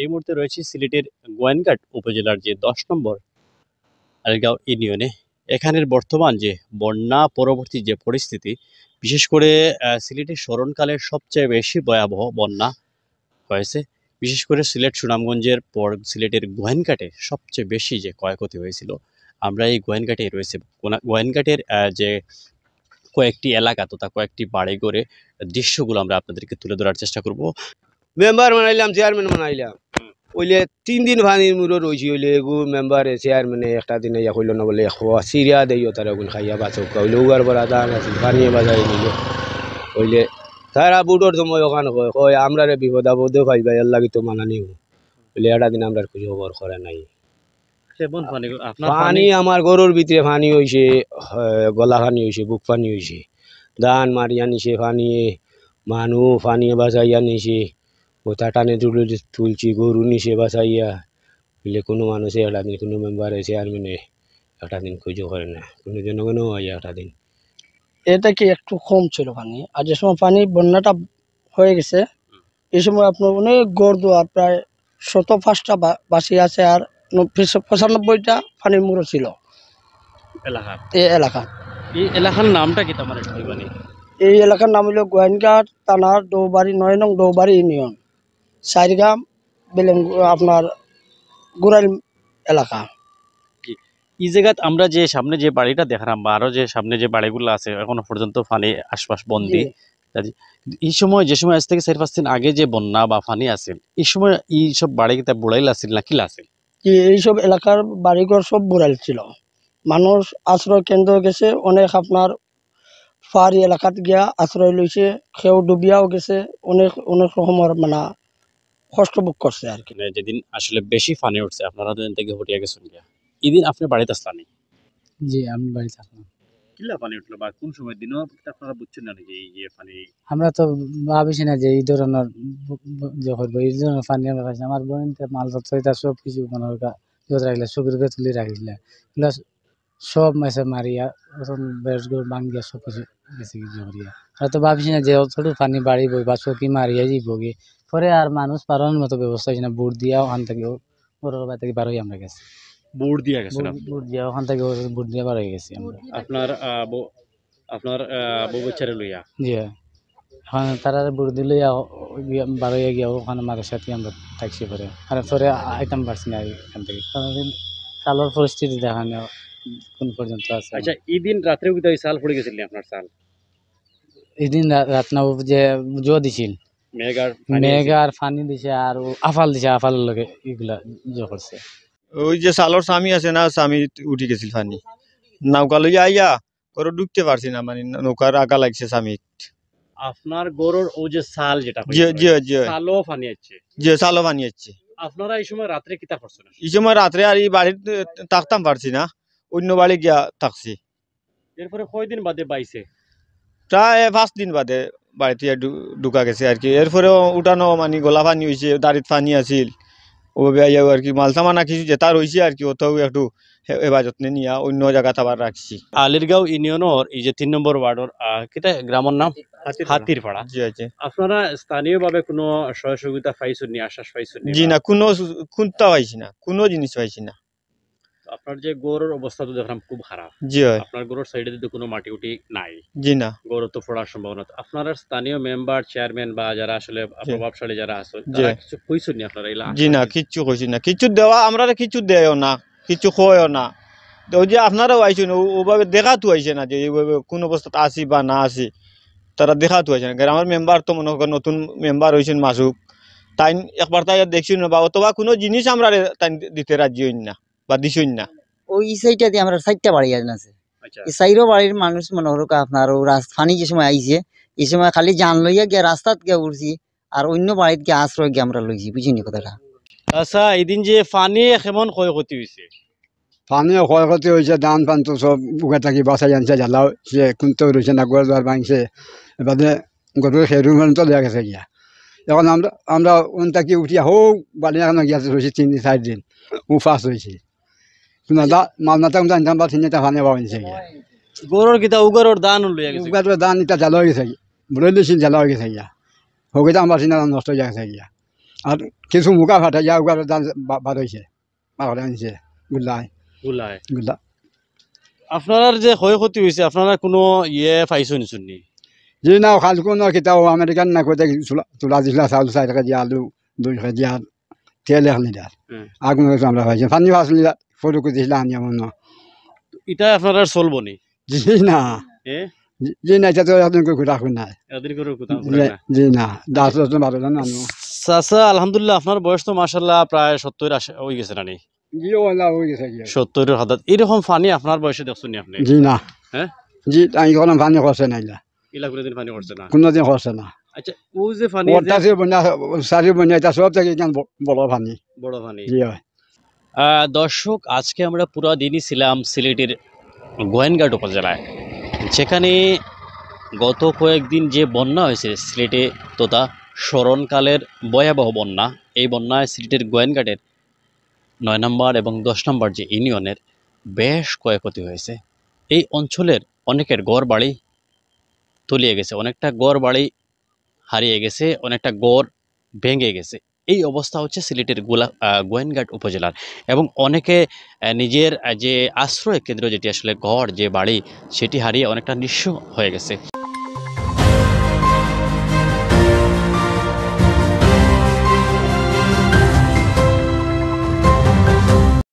এই মুহূর্তে রয়েছি সিলেটের গোয়েনঘাট উপজেলার যে দশ নম্বর আলগাঁও ইউনিয়নে এখানের বর্তমান যে বন্যা পরবর্তী যে পরিস্থিতি বিশেষ করে সিলেটের স্মরণকালের সবচেয়ে বেশি ভয়াবহ বন্যা হয়েছে বিশেষ করে সিলেট সুনামগঞ্জের পর সিলেটের গোয়েনঘাটে সবচেয়ে বেশি যে ক্ষয়ক্ষতি হয়েছিল আমরা এই গোয়েনঘাটে রয়েছে গোয়েনঘাটের যে কয়েকটি এলাকা তথা কয়েকটি বাড়ি করে দৃশ্যগুলো আমরা আপনাদেরকে তুলে ধরার চেষ্টা করব মেম্বার বানাইলাম চেয়ারম্যান বানাইলাম ওইলে তিন দিন ভাঙি মূর রয়েছি ওইলে এগু মেম্বারে চেয়ারম্যানে একটা দিনে ইয়া কইল না বলে খোয়া সিরিয়া দেয় তারা গুণ খাইয়া বাঁচক ওইলে উগার বড় দান আছে ভাঙিয়ে বাজাই নিল ওইলে তারা বুটোর সময় ওখান কয় কয় আমরা বিপদ আপদে খাই ভাই আল্লাহ তো মানা নিও বলে একটা দিন আমরা খুঁজে খবর করে নাই পানি আমার গরুর ভিতরে পানি হয়েছে গলা পানি হয়েছে বুক পানি হয়েছে ধান মারিয়া নিছে পানিয়ে মানু পানিয়ে বাজাইয়া নিছে বোতা টানে তুলে তুলছি গরু নিচে বাঁচাইয়া বলে কোনো মানুষে একটা দিন কোনো আর মানে একটা দিন খুঁজে করে না কোনো কোনো হয় একটা দিন এটা কি একটু কম ছিল পানি আর যে সময় পানি বন্যাটা হয়ে গেছে এই সময় আপনার অনেক গড় দোয়ার প্রায় শত পাঁচটা বাসি আছে আর পঁচানব্বইটা পানির মুড়ো ছিল এলাকা এই এলাকা এই এলাকার নামটা কি তোমার এই এলাকার নাম হলো গোয়েনঘাট থানার দৌবাড়ি নয় নং দৌবাড়ি ইউনিয়ন সাইরগাম বেলেম আপনার গোড়াল এলাকা এই জায়গাত আমরা যে সামনে যে বাড়িটা দেখলাম বা আরও যে সামনে যে বাড়িগুলো আছে এখনো পর্যন্ত ফানি আশপাশ বন্দি এই সময় যে সময় আজ থেকে চার পাঁচ দিন আগে যে বন্যা বা ফানি আছে এই সময় এই সব বাড়িটা বুড়াইল আছিল না কিলা আছিল কি এইসব এলাকার বাড়িঘর সব বুড়াইল ছিল মানুষ আশ্রয় কেন্দ্র গেছে অনেক আপনার পাহাড়ি এলাকাত গিয়া আশ্রয় লইছে সেও ডুবিয়াও গেছে অনেক অনেক রকমের মানে কষ্টভোগ করছে আর কি মানে যেদিন আসলে বেশি ফানে উঠছে আপনারা দুদিন থেকে হটিয়া গেছেন গিয়া এদিন আপনি বাড়িতে আসলেন জি আমি বাড়িতে আসলাম পানি উঠলো বা কোন সময় দিনও আপনারা না আমরা তো ভাবিছি না যে এই ধরনের যে করবো এই ধরনের পানি আমরা পাইছি আমার বোন মাল সব কিছু রাখলে সুগের তুলে প্লাস সব মেসে মারিয়া তখন বেশ সব কিছু বেশি কিছু করিয়া তো ভাবিছি না যে পানি বাড়িব বা চকি মারিয়া যাইব গিয়ে পরে আর মানুষ পারানোর মতো ব্যবস্থা হয়েছে না বোর্ড দিয়া ওখান থেকে বড়োর বাড়ি থেকে বারোই আমরা গেছি বোর্ড দিয়া গেছে আপনি? বুট দিয়া ওখান থেকে বোর্ড দিয়া বারোই গেছি আপনার আপনার আহ, লইয়া জি হ্যাঁ হ্যাঁ তারা বোর্ড দিলে বার হয়ে গিয়া ওখানে মাদের সাথে আমরা থাকছি পরে আর পরে আইতাম পারছি না এখান থেকে কারণ কালোর পরিস্থিতি দেখা নেই কোন পর্যন্ত আছে আচ্ছা এই দিন রাত্রে কিন্তু সাল পড়ে গেছিলেন আপনার সাল এই দিন রাত নাও যে জো দিছিল মেঘ আর দিছে আর আফাল দিছে আফালের লগে এগুলা ইয়ে করছে ওই যে সালোর স্বামী আছে না স্বামী উঠি গেছিল ফানি নৌকা লইয়া আইয়া করে ঢুকতে পারছি না মানে নৌকার আগা লাগছে স্বামী আপনার গরুর ও যে সাল যেটা জি জি জি সালও পানি আছে জি আপনারা এই সময় রাত্রে কিতা করছেন এই সময় রাত্রে আর এই বাড়ির থাকতাম পারছি না অন্য বাড়ি গিয়া থাকছি এরপরে কয়দিন বাদে পাইছে প্রায় পাঁচ দিন বাদে বাড়িতে ঢুকা গেছে আর কি এরপরেও উঠানো মানে গলা পানি হয়েছে দাঁড়িত পানি আছিল ওভাবে আর কি মালসামানা কিছু যেটা রয়েছে আর কি ওটাও একটু এবার যত্নে নিয়া অন্য জায়গা আবার রাখছি আলিরগাঁও ইউনিয়নের এই যে তিন নম্বর ওয়ার্ডর কেটে গ্রামের নাম হাতির পাড়া জি আপনারা স্থানীয়ভাবে কোনো সহযোগিতা পাইছেন নি আশ্বাস পাইছেন জি না কোনো কোনটা পাইছি না কোনো জিনিস পাইছি না আপনার যে গরুর অবস্থা তো দেখলাম খুব খারাপ জি আপনার গরুর সাইডে যদি কোনো মাটি উটি নাই জি না গরু তো ফোড়ার সম্ভাবনা তো আপনার স্থানীয় মেম্বার চেয়ারম্যান বা যারা আসলে প্রভাবশালী যারা আছে তারা কিছু কইছেন নি আপনারা এলা জি না কিচ্ছু কইছি না কিছু দেওয়া আমরা কিছু দেয়ও না কিছু খোয়ও না ওই যে আপনারাও আইছেন ওভাবে দেখা তো আইছে না যে এইভাবে কোন অবস্থা আসি বা না আসি তারা দেখা তো আইছে আমার মেম্বার তো মনে করেন নতুন মেম্বার হয়েছেন মাসুক তাই একবার তাই দেখছি না বা অথবা কোনো জিনিস আমরা তাই দিতে রাজি হইন না বা দিছই না ওই সাইডটা দিয়ে আমরা সাইডটা বাড়ি আছে আচ্ছা। এই সাইডও বাড়ির মানুষ মনে হলো আপনার ও ফানি যে সময় আইছে এই সময় খালি জান লইয়া গিয়া রাস্তাত গিয়া উঠছি আর অন্য বাড়িত গিয়া আশ্রয় গিয়ে আমরা লইছি বুঝিনি কথাটা আচ্ছা এদিন যে ফানি কেমন ক্ষয়ক্ষতি হয়েছে ফানি ক্ষয়ক্ষতি হয়েছে ধান পান তো সব বুকে থাকি বাসাই আনছে জ্বালাও সে কুন্তে রয়েছে না গোয়ার দোয়ার ভাঙছে এবারে গরুর সেরু তো দেখা গেছে গিয়া এখন আমরা আমরা ওন থাকি উঠিয়া হোক বালিয়া গিয়া রয়েছি তিন চার দিন ও ফাঁস হয়েছে মাল নাতাম জানতাম বা চিন্তা ফানে পাবেন সেগে গরুর কিতা উগারোর দান দান ইটা জাল হয়ে গেছে বলে দিয়েছি জাল হয়ে গেছে গিয়া নষ্ট হয়ে গেছে গিয়া কিছু মুখা ফাটা যা উগারোর দান বাদ হয়েছে বাদ হয়েছে গুল্লাই গুল্লাই গুল্লা আপনার যে ক্ষয়ক্ষতি হয়েছে আপনারা কোনো ইয়ে পাইছেন শুনি যে না খালি কোনো কিতাব আমেরিকান না কোথায় তুলা দিছিলা চাউল চাই থাকে দিয়া আলু দুই টাকা দিয়ে তেল এখন লিটার আগুন আমরা পাইছি পানি পাঁচ লিটার ফটো করতেছিলাম যেমন এটা আপনারা চলবো নি জি না জি না এটা তো এতদিন করে রাখুন না জি না দশ দশ বারো জন চাচা আলহামদুলিল্লাহ আপনার বয়স তো মাসাল্লাহ প্রায় সত্তর হয়ে গেছে রানি সত্তরের এরকম আপনার বয়সে দেখছেন না হ্যাঁ নাই আচ্ছা, হয় দর্শক আজকে আমরা পুরা দিনই ছিলাম সিলেটের গোয়েনঘাট উপজেলায় যেখানে গত কয়েকদিন যে বন্যা হয়েছে সিলেটে তথা স্মরণকালের ভয়াবহ বন্যা এই বন্যায় সিলেটের গোয়েনঘাটের নয় নম্বর এবং দশ নম্বর যে ইউনিয়নের বেশ ক্ষয়ক্ষতি হয়েছে এই অঞ্চলের অনেকের গড় বাড়ি তলিয়ে গেছে অনেকটা গড় বাড়ি হারিয়ে গেছে অনেকটা গড় ভেঙে গেছে এই অবস্থা হচ্ছে সিলেটের গোলা গোয়েনঘাট উপজেলার এবং অনেকে নিজের যে আশ্রয় কেন্দ্র যেটি আসলে ঘর যে বাড়ি সেটি হারিয়ে অনেকটা নিঃস্ব হয়ে গেছে